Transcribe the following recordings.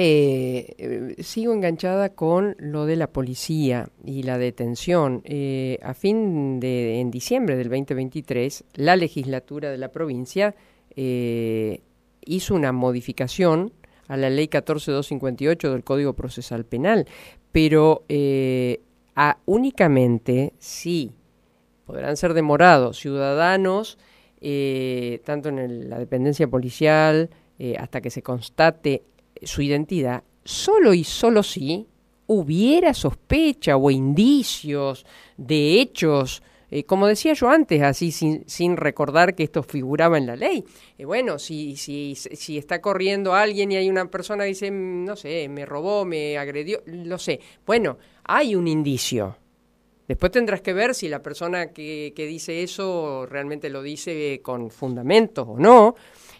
Eh, eh, sigo enganchada con lo de la policía y la detención. Eh, a fin de, en diciembre del 2023, la legislatura de la provincia hizo una modificación a la ley 14258 del Código Procesal Penal, pero a, únicamente sí podrán ser demorados ciudadanos, tanto en la dependencia policial, hasta que se constate su identidad solo y solo si hubiera sospecha o indicios de hechos eh, como decía yo antes, así sin, sin, recordar que esto figuraba en la ley, eh, bueno, si, si, si, está corriendo alguien y hay una persona dice, no sé, me robó, me agredió, lo sé, bueno, hay un indicio. Después tendrás que ver si la persona que, que dice eso realmente lo dice eh, con fundamentos o no.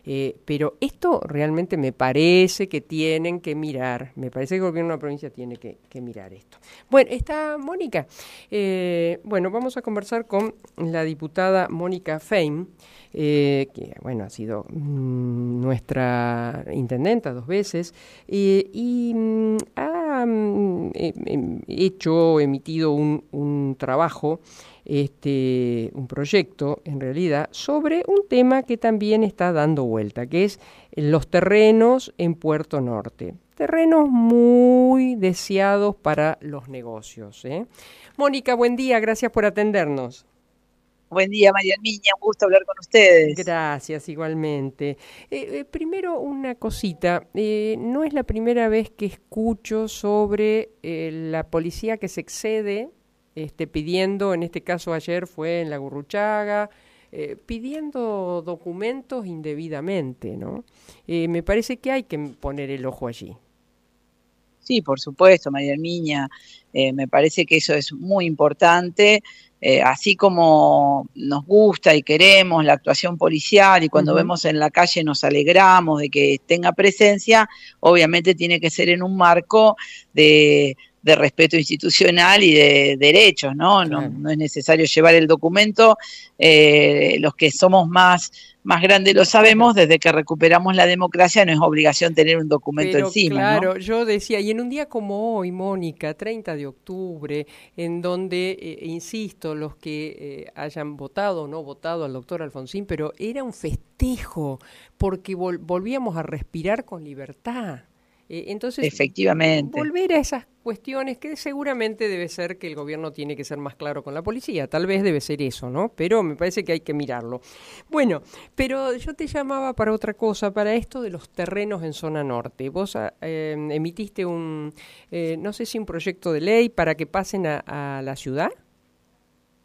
Eh, pero esto realmente me parece que tienen que mirar, me parece que el gobierno de la provincia tiene que, mirar esto. Bueno, está Mónica. Eh, bueno, vamos a conversar con la diputada Mónica Fein, eh, que bueno, ha sido mm, nuestra intendenta dos veces, y mm, ha mm, hecho em, hecho, emitido un, un trabajo este, un proyecto, en realidad, sobre un tema que también está dando vuelta, que es los terrenos en Puerto Norte. Terrenos muy deseados para los negocios. ¿eh? Mónica, buen día, gracias por atendernos. Buen día, María Miña, un gusto hablar con ustedes. Gracias, igualmente. Eh, eh, primero, una cosita. no es la primera vez que escucho sobre la policía que se excede este, pidiendo, en este caso ayer fue en la Gurruchaga, eh, pidiendo documentos indebidamente, ¿no? Eh, me parece que hay que poner el ojo allí. Sí, por supuesto, María Herminia, eh, me parece que eso es muy importante. así como nos gusta y queremos la actuación policial y cuando vemos en la calle nos alegramos de que tenga presencia, obviamente tiene que ser en un marco de de respeto institucional y de derechos, ¿no? No, es necesario llevar el documento. Eh, los que somos más, más grandes lo sabemos, desde que recuperamos la democracia no es obligación tener un documento encima. Claro, yo decía, y en un día como hoy, Mónica, 30 de octubre, en donde, eh, insisto, los que eh, hayan votado o no votado al doctor Alfonsín, pero era un festejo, porque volvíamos a respirar con libertad. Entonces, Efectivamente. volver a esas cuestiones que seguramente debe ser que el gobierno tiene que ser más claro con la policía. Tal vez debe ser eso, ¿no? Pero me parece que hay que mirarlo. Bueno, pero yo te llamaba para otra cosa, para esto de los terrenos en zona norte. Vos ah, em, emitiste un, eh, no sé si un proyecto de ley para que pasen a la ciudad.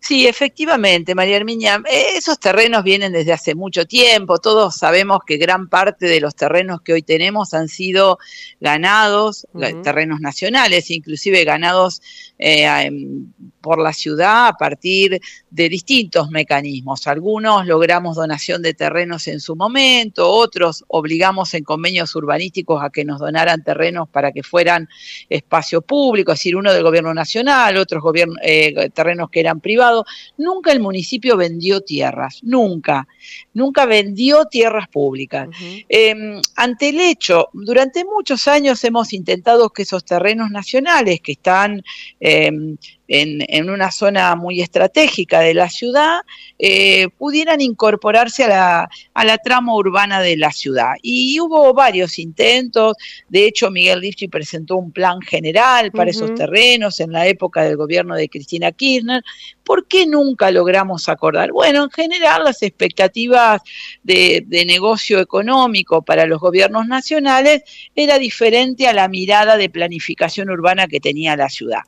Sí, efectivamente, María Herminia, eh, esos terrenos vienen desde hace mucho tiempo, todos sabemos que gran parte de los terrenos que hoy tenemos han sido ganados, eh, terrenos nacionales, inclusive ganados eh, em, por la ciudad a partir de distintos mecanismos. Algunos logramos donación de terrenos en su momento, otros obligamos en convenios urbanísticos a que nos donaran terrenos para que fueran espacio público, es decir, uno del gobierno nacional, otros eh, terrenos que eran privados. Nunca el municipio vendió tierras, nunca, nunca vendió tierras públicas. Em, ante el hecho, durante muchos años hemos intentado que esos terrenos nacionales que están em, en, una zona muy estratégica de la ciudad, eh, pudieran incorporarse a la, trama urbana de la ciudad. Y hubo varios intentos, de hecho Miguel y presentó un plan general para esos terrenos en la época del gobierno de Cristina Kirchner. ¿Por qué nunca logramos acordar? Bueno, en general las expectativas de, negocio económico para los gobiernos nacionales era diferente a la mirada de planificación urbana que tenía la ciudad.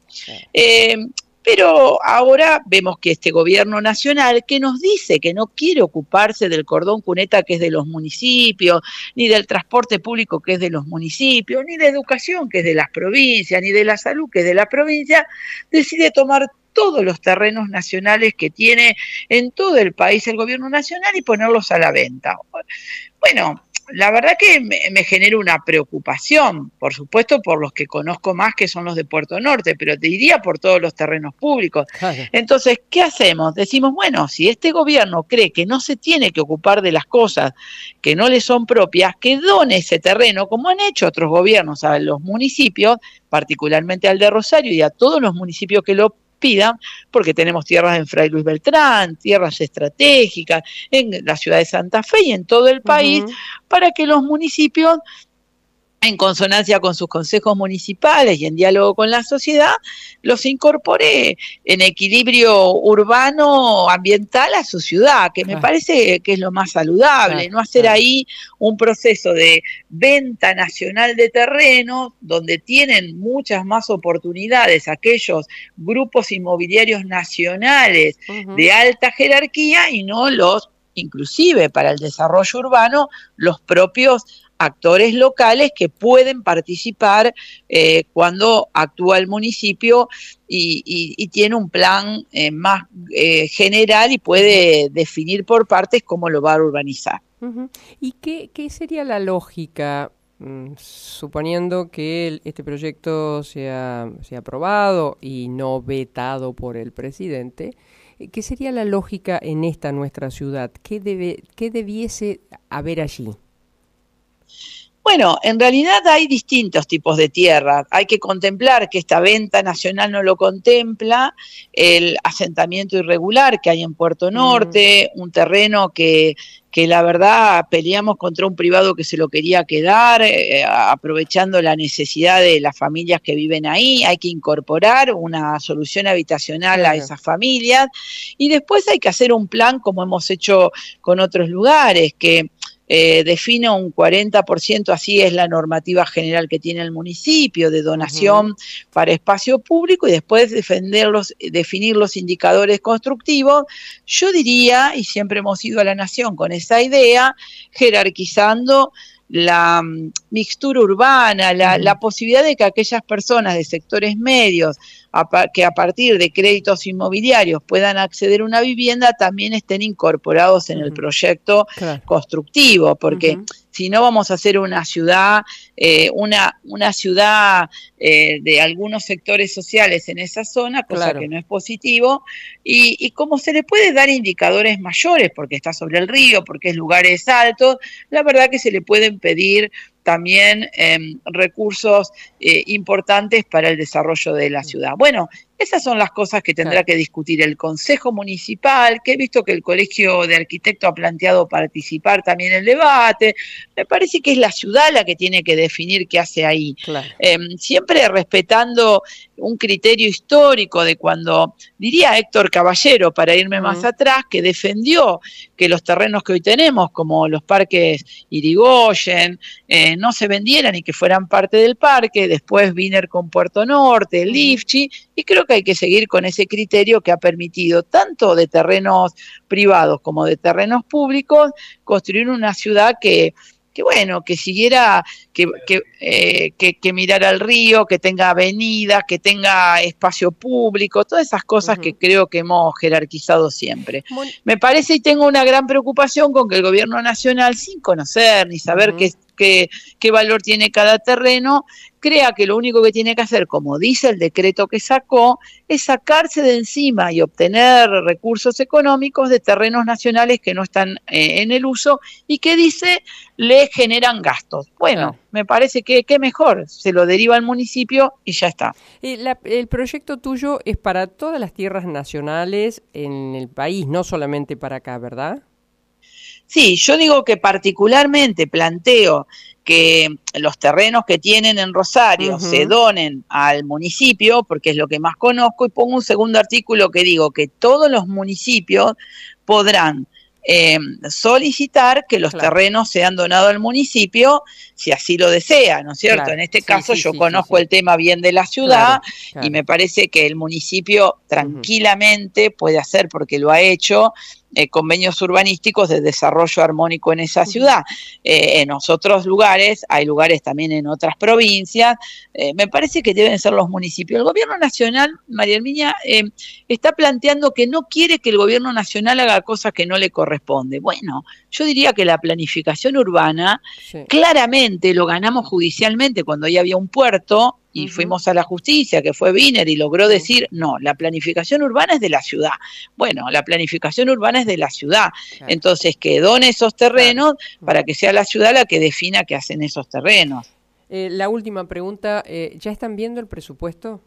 Eh, pero ahora vemos que este gobierno nacional, que nos dice que no quiere ocuparse del cordón cuneta que es de los municipios, ni del transporte público que es de los municipios, ni de educación que es de las provincias, ni de la salud que es de la provincia, decide tomar todos los terrenos nacionales que tiene en todo el país el gobierno nacional y ponerlos a la venta. Bueno, la verdad que me, genera una preocupación, por supuesto, por los que conozco más, que son los de Puerto Norte, pero te diría por todos los terrenos públicos. Entonces, ¿qué hacemos? Decimos, bueno, si este gobierno cree que no se tiene que ocupar de las cosas que no le son propias, que done ese terreno, como han hecho otros gobiernos a los municipios, particularmente al de Rosario y a todos los municipios que lo pidan, porque tenemos tierras en Fray Luis Beltrán, tierras estratégicas en la ciudad de Santa Fe y en todo el país, para que los municipios en consonancia con sus consejos municipales y en diálogo con la sociedad, los incorpore en equilibrio urbano ambiental a su ciudad, que me parece que es lo más saludable, no hacer ahí un proceso de venta nacional de terreno donde tienen muchas más oportunidades aquellos grupos inmobiliarios nacionales de alta jerarquía y no los inclusive para el desarrollo urbano, los propios actores locales que pueden participar eh, cuando actúa el municipio y, tiene un plan eh, más eh, general y puede definir por partes cómo lo va a urbanizar. ¿Y qué, sería la lógica? Mm, suponiendo que este proyecto sea, sea aprobado y no vetado por el presidente, ¿qué sería la lógica en esta nuestra ciudad? ¿Qué, debe, qué debiese haber allí? Bueno, en realidad hay distintos tipos de tierras, Hay que contemplar que esta venta nacional no lo contempla, el asentamiento irregular que hay en Puerto mm. Norte, un terreno que, la verdad peleamos contra un privado que se lo quería quedar, eh, aprovechando la necesidad de las familias que viven ahí. Hay que incorporar una solución habitacional a esas familias. Y después hay que hacer un plan como hemos hecho con otros lugares, que eh, defino un 40%, así es la normativa general que tiene el municipio, de donación para espacio público y después defenderlos, eh, definir los indicadores constructivos. Yo diría, y siempre hemos ido a la nación con esa idea, jerarquizando la mm, mixtura urbana, la, posibilidad de que aquellas personas de sectores medios que a partir de créditos inmobiliarios puedan acceder a una vivienda también estén incorporados en el proyecto constructivo, porque si no vamos a hacer una ciudad, eh, una, ciudad eh, de algunos sectores sociales en esa zona, cosa que no es positivo, y, como se le puede dar indicadores mayores, porque está sobre el río, porque es lugares altos, la verdad que se le pueden pedir también em, recursos eh, importantes para el desarrollo de la ciudad. Bueno, esas son las cosas que tendrá que discutir el Consejo Municipal, que he visto que el Colegio de Arquitectos ha planteado participar también en el debate. Me parece que es la ciudad la que tiene que definir qué hace ahí. Em, siempre respetando un criterio histórico de cuando, diría Héctor Caballero, para irme más atrás, que defendió que los terrenos que hoy tenemos, como los parques Irigoyen, eh, no se vendieran y que fueran parte del parque. Después Wiener con Puerto Norte, Lifchi, y creo que hay que seguir con ese criterio que ha permitido tanto de terrenos privados como de terrenos públicos construir una ciudad que, bueno, que siguiera, eh, que, que, mirara al río, que tenga avenidas, que tenga espacio público, todas esas cosas que creo que hemos jerarquizado siempre. Me parece y tengo una gran preocupación con que el gobierno nacional, sin conocer ni saber qué qué qué, valor tiene cada terreno, crea que lo único que tiene que hacer, como dice el decreto que sacó, es sacarse de encima y obtener recursos económicos de terrenos nacionales que no están eh, en el uso y que dice le generan gastos. Bueno, me parece que, qué mejor, se lo deriva al municipio y ya está. el proyecto tuyo es para todas las tierras nacionales en el país, no solamente para acá, ¿verdad? Sí, yo digo que particularmente planteo que los terrenos que tienen en Rosario se donen al municipio, porque es lo que más conozco, y pongo un segundo artículo que digo que todos los municipios podrán eh, solicitar que los terrenos sean donados al municipio si así lo desea, ¿no es cierto? En este caso yo conozco el tema bien de la ciudad y me parece que el municipio tranquilamente puede hacer, porque lo ha hecho, eh, convenios urbanísticos de desarrollo armónico en esa ciudad. Eh, en otros lugares, hay lugares también en otras provincias, eh, me parece que deben ser los municipios. El gobierno nacional, María Herminia, está planteando que no quiere que el gobierno nacional haga cosas que no le corresponde. Bueno, yo diría que la planificación urbana claramente lo ganamos judicialmente cuando ya había un puerto y fuimos a la justicia, que fue Biner, y logró decir, no, la planificación urbana es de la ciudad. Bueno, la planificación urbana es de la ciudad. Entonces, que done esos terrenos para que sea la ciudad la que defina qué hacen esos terrenos. Eh, la última pregunta, eh, ¿ya están viendo el presupuesto?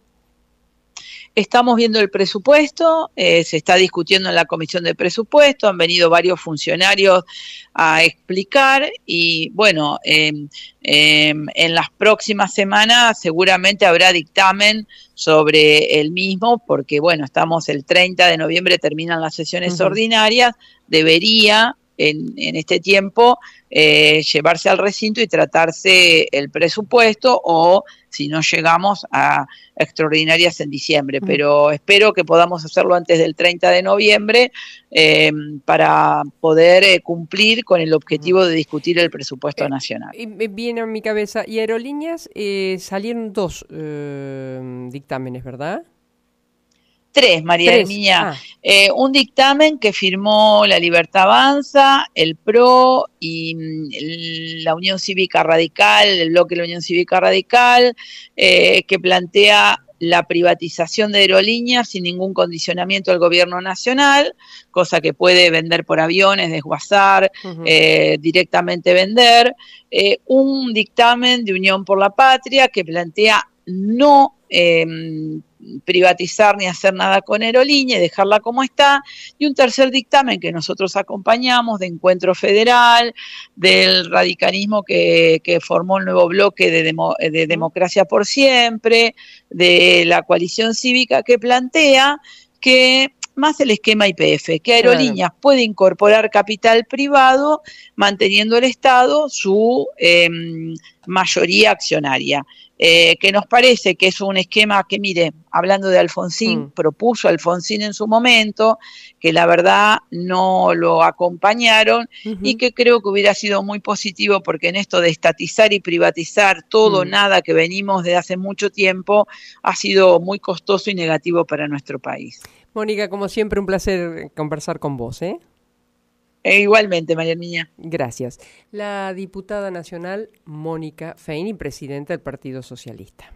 Estamos viendo el presupuesto, eh, se está discutiendo en la comisión de presupuesto, han venido varios funcionarios a explicar y bueno, em, em, en las próximas semanas seguramente habrá dictamen sobre el mismo, porque bueno, estamos el 30 de noviembre, terminan las sesiones ordinarias, debería en, este tiempo eh, llevarse al recinto y tratarse el presupuesto o si no llegamos a extraordinarias en diciembre. Mm. Pero espero que podamos hacerlo antes del 30 de noviembre eh, para poder eh, cumplir con el objetivo de discutir el presupuesto nacional. Viene a mi cabeza. Y aerolíneas salieron dos dictámenes, ¿verdad? Tres, María Tres. Ah. Eh, un dictamen que firmó La Libertad Avanza, el PRO y mm, la Unión Cívica Radical, el bloque de la Unión Cívica Radical, eh, que plantea la privatización de aerolíneas sin ningún condicionamiento al gobierno nacional, cosa que puede vender por aviones, desguazar, eh, directamente vender. un dictamen de Unión por la Patria que plantea no em, privatizar ni hacer nada con Aerolínea, dejarla como está. Y un tercer dictamen que nosotros acompañamos de Encuentro Federal, del radicalismo que, formó el nuevo bloque de, Democracia por Siempre, de la coalición cívica que plantea que más el esquema IPF, que Aerolíneas puede incorporar capital privado manteniendo el Estado su em, mayoría accionaria. Eh, que nos parece que es un esquema que, mire, hablando de Alfonsín, mm. propuso Alfonsín en su momento, que la verdad no lo acompañaron y que creo que hubiera sido muy positivo porque en esto de estatizar y privatizar todo, mm. nada que venimos de hace mucho tiempo, ha sido muy costoso y negativo para nuestro país. Mónica, como siempre, un placer conversar con vos. ¿eh? E igualmente, María Niña. Gracias. La diputada nacional Mónica Feini, presidenta del Partido Socialista.